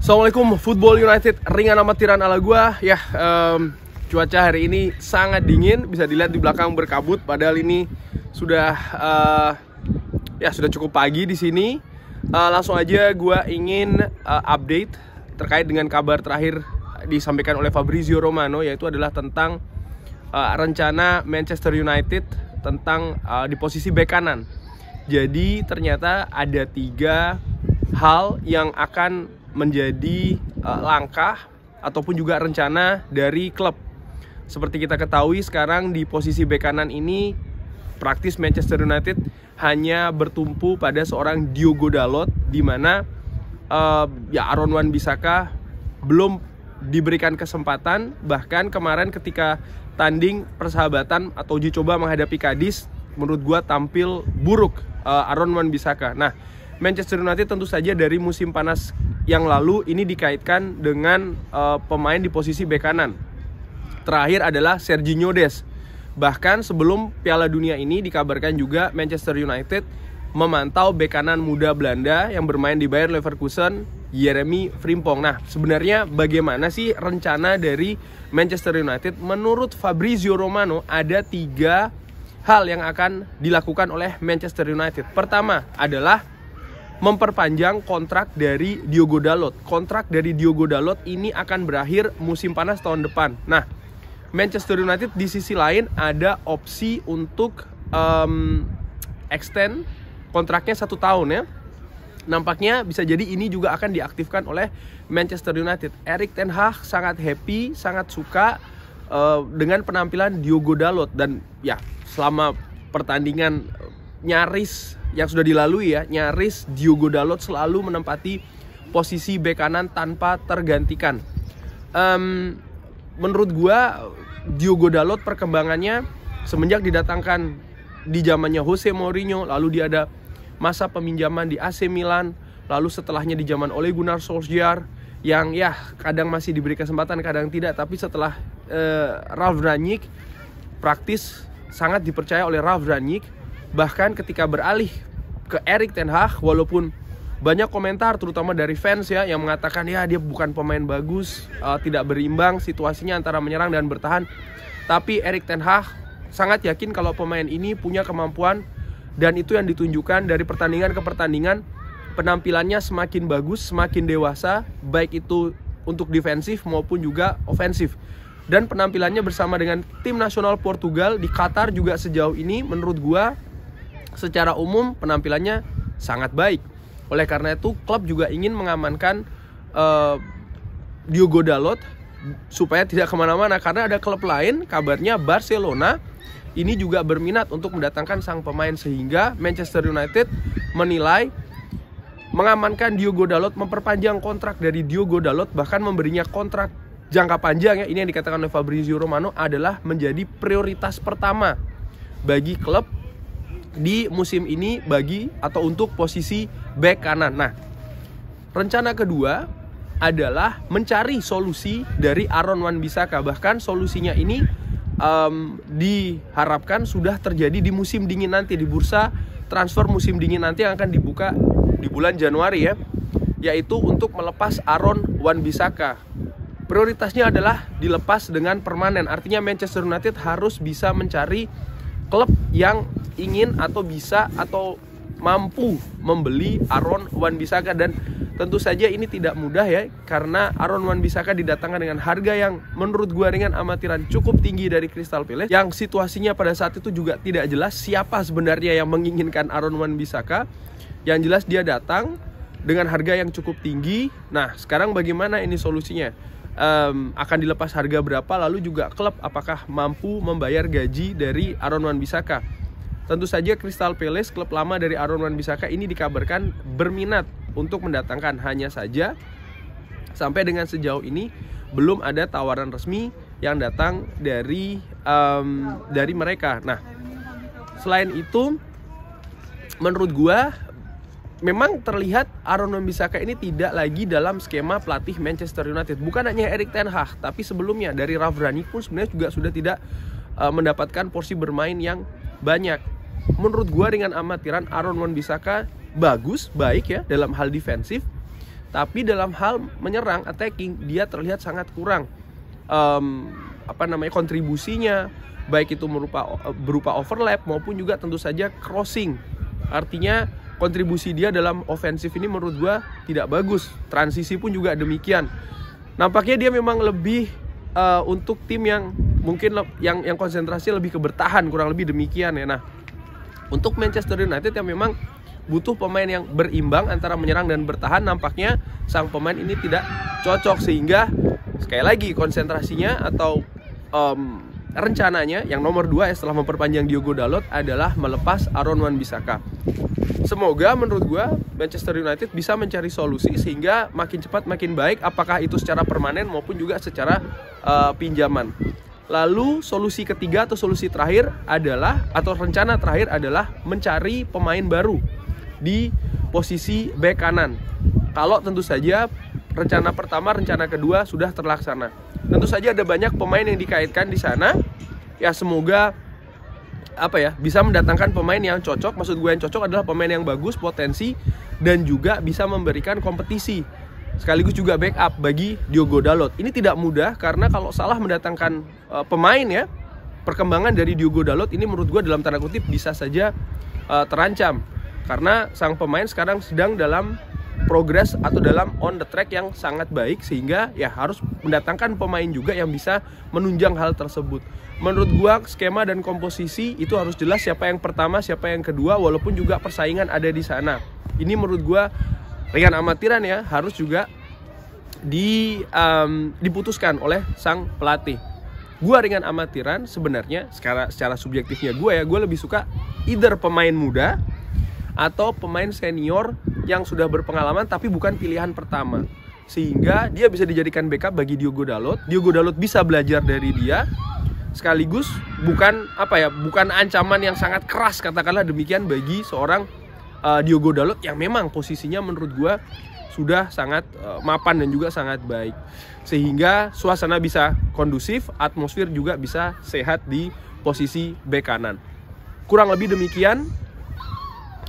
Assalamualaikum Football United ringan amatiran ala gua ya um, cuaca hari ini sangat dingin bisa dilihat di belakang berkabut padahal ini sudah uh, ya sudah cukup pagi di sini uh, langsung aja gua ingin uh, update terkait dengan kabar terakhir disampaikan oleh Fabrizio Romano yaitu adalah tentang uh, rencana Manchester United tentang uh, di posisi bek kanan jadi ternyata ada tiga hal yang akan menjadi uh, langkah ataupun juga rencana dari klub. Seperti kita ketahui sekarang di posisi bek kanan ini praktis Manchester United hanya bertumpu pada seorang Diogo Dalot di mana uh, ya Aaron Wan Bisaka belum diberikan kesempatan bahkan kemarin ketika tanding persahabatan atau uji coba menghadapi Kadis menurut gua tampil buruk uh, Aaron Wan Bisaka. Nah, Manchester United tentu saja dari musim panas yang lalu ini dikaitkan dengan uh, pemain di posisi bek kanan. Terakhir adalah Sergio Des. Bahkan sebelum Piala Dunia ini dikabarkan juga Manchester United memantau bek kanan muda Belanda yang bermain di Bayer Leverkusen, Jeremy Frimpong. Nah, sebenarnya bagaimana sih rencana dari Manchester United? Menurut Fabrizio Romano ada tiga hal yang akan dilakukan oleh Manchester United. Pertama adalah memperpanjang kontrak dari Diogo Dalot. Kontrak dari Diogo Dalot ini akan berakhir musim panas tahun depan. Nah, Manchester United di sisi lain ada opsi untuk um, extend kontraknya satu tahun ya. Nampaknya bisa jadi ini juga akan diaktifkan oleh Manchester United. Erik Ten Hag sangat happy, sangat suka uh, dengan penampilan Diogo Dalot dan ya selama pertandingan nyaris yang sudah dilalui ya, nyaris Diogo Dalot selalu menempati posisi bek kanan tanpa tergantikan. Um, menurut gua Diogo Dalot perkembangannya semenjak didatangkan di zamannya Jose Mourinho, lalu dia ada masa peminjaman di AC Milan, lalu setelahnya di zaman Ole Gunnar Solskjaer yang ya kadang masih diberi kesempatan, kadang tidak, tapi setelah uh, Ralf Rangnick praktis sangat dipercaya oleh Ralf Rangnick bahkan ketika beralih ke Erik Ten Hag walaupun banyak komentar terutama dari fans ya yang mengatakan ya dia bukan pemain bagus uh, tidak berimbang situasinya antara menyerang dan bertahan tapi Erik Ten Hag sangat yakin kalau pemain ini punya kemampuan dan itu yang ditunjukkan dari pertandingan ke pertandingan penampilannya semakin bagus semakin dewasa baik itu untuk defensif maupun juga ofensif dan penampilannya bersama dengan tim nasional Portugal di Qatar juga sejauh ini menurut gua secara umum penampilannya sangat baik. Oleh karena itu, klub juga ingin mengamankan uh, Diogo Dalot supaya tidak kemana-mana karena ada klub lain kabarnya Barcelona ini juga berminat untuk mendatangkan sang pemain sehingga Manchester United menilai mengamankan Diogo Dalot memperpanjang kontrak dari Diogo Dalot bahkan memberinya kontrak jangka panjang ya ini yang dikatakan oleh Fabrizio Romano adalah menjadi prioritas pertama bagi klub di musim ini bagi atau untuk posisi back kanan. Nah, rencana kedua adalah mencari solusi dari Aaron Wan Bisaka. Bahkan solusinya ini um, diharapkan sudah terjadi di musim dingin nanti di bursa transfer musim dingin nanti yang akan dibuka di bulan Januari ya, yaitu untuk melepas Aaron Wan Bisaka prioritasnya adalah dilepas dengan permanen. Artinya Manchester United harus bisa mencari klub yang ingin atau bisa atau mampu membeli Aaron Wan Bisaka dan tentu saja ini tidak mudah ya karena Aaron Wan Bisaka didatangkan dengan harga yang menurut gua ringan amatiran cukup tinggi dari Crystal Palace yang situasinya pada saat itu juga tidak jelas siapa sebenarnya yang menginginkan Aaron Wan Bisaka yang jelas dia datang dengan harga yang cukup tinggi nah sekarang bagaimana ini solusinya um, akan dilepas harga berapa lalu juga klub apakah mampu membayar gaji dari Aaron Wan Bisaka. Tentu saja Crystal Palace klub lama dari Aaron Wan Bisaka ini dikabarkan berminat untuk mendatangkan hanya saja sampai dengan sejauh ini belum ada tawaran resmi yang datang dari um, dari mereka. Nah, selain itu menurut gua memang terlihat Aaron Wan-Bissaka ini tidak lagi dalam skema pelatih Manchester United. Bukan hanya Erik ten Hag, tapi sebelumnya dari Ralf Rani pun sebenarnya juga sudah tidak uh, mendapatkan porsi bermain yang banyak. Menurut gua dengan amatiran Aaron Wan-Bissaka bagus, baik ya dalam hal defensif, tapi dalam hal menyerang attacking dia terlihat sangat kurang. Um, apa namanya kontribusinya baik itu berupa e, berupa overlap maupun juga tentu saja crossing. Artinya kontribusi dia dalam ofensif ini menurut gue tidak bagus. Transisi pun juga demikian. Nampaknya dia memang lebih uh, untuk tim yang mungkin yang yang konsentrasi lebih ke bertahan kurang lebih demikian ya. Nah, untuk Manchester United yang memang butuh pemain yang berimbang antara menyerang dan bertahan nampaknya sang pemain ini tidak cocok sehingga sekali lagi konsentrasinya atau um, rencananya yang nomor 2 setelah memperpanjang Diogo Dalot adalah melepas Aaron Wan Bisaka. Semoga menurut gue Manchester United bisa mencari solusi sehingga makin cepat makin baik apakah itu secara permanen maupun juga secara uh, pinjaman. Lalu solusi ketiga atau solusi terakhir adalah atau rencana terakhir adalah mencari pemain baru di posisi back kanan. Kalau tentu saja rencana pertama, rencana kedua sudah terlaksana. Tentu saja ada banyak pemain yang dikaitkan di sana. Ya semoga apa ya bisa mendatangkan pemain yang cocok. Maksud gue yang cocok adalah pemain yang bagus, potensi dan juga bisa memberikan kompetisi. Sekaligus juga backup bagi Diogo Dalot. Ini tidak mudah karena kalau salah mendatangkan uh, pemain ya perkembangan dari Diogo Dalot ini menurut gue dalam tanda kutip bisa saja uh, terancam karena sang pemain sekarang sedang dalam progres atau dalam on the track yang sangat baik sehingga ya harus mendatangkan pemain juga yang bisa menunjang hal tersebut. Menurut gua skema dan komposisi itu harus jelas siapa yang pertama, siapa yang kedua walaupun juga persaingan ada di sana. Ini menurut gua ringan amatiran ya harus juga di um, diputuskan oleh sang pelatih. Gua ringan amatiran sebenarnya secara secara subjektifnya gua ya, gua lebih suka either pemain muda atau pemain senior yang sudah berpengalaman tapi bukan pilihan pertama sehingga dia bisa dijadikan backup bagi Diogo Dalot. Diogo Dalot bisa belajar dari dia sekaligus bukan apa ya, bukan ancaman yang sangat keras katakanlah demikian bagi seorang uh, Diogo Dalot yang memang posisinya menurut gua sudah sangat uh, mapan dan juga sangat baik. Sehingga suasana bisa kondusif, atmosfer juga bisa sehat di posisi bek kanan. Kurang lebih demikian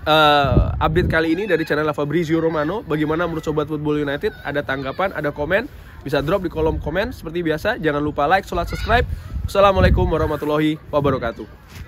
eh, update kali ini dari channel Fabrizio Romano. Bagaimana menurut Sobat Football United? Ada tanggapan, ada komen? Bisa drop di kolom komen seperti biasa. Jangan lupa like, sholat, subscribe. Assalamualaikum warahmatullahi wabarakatuh.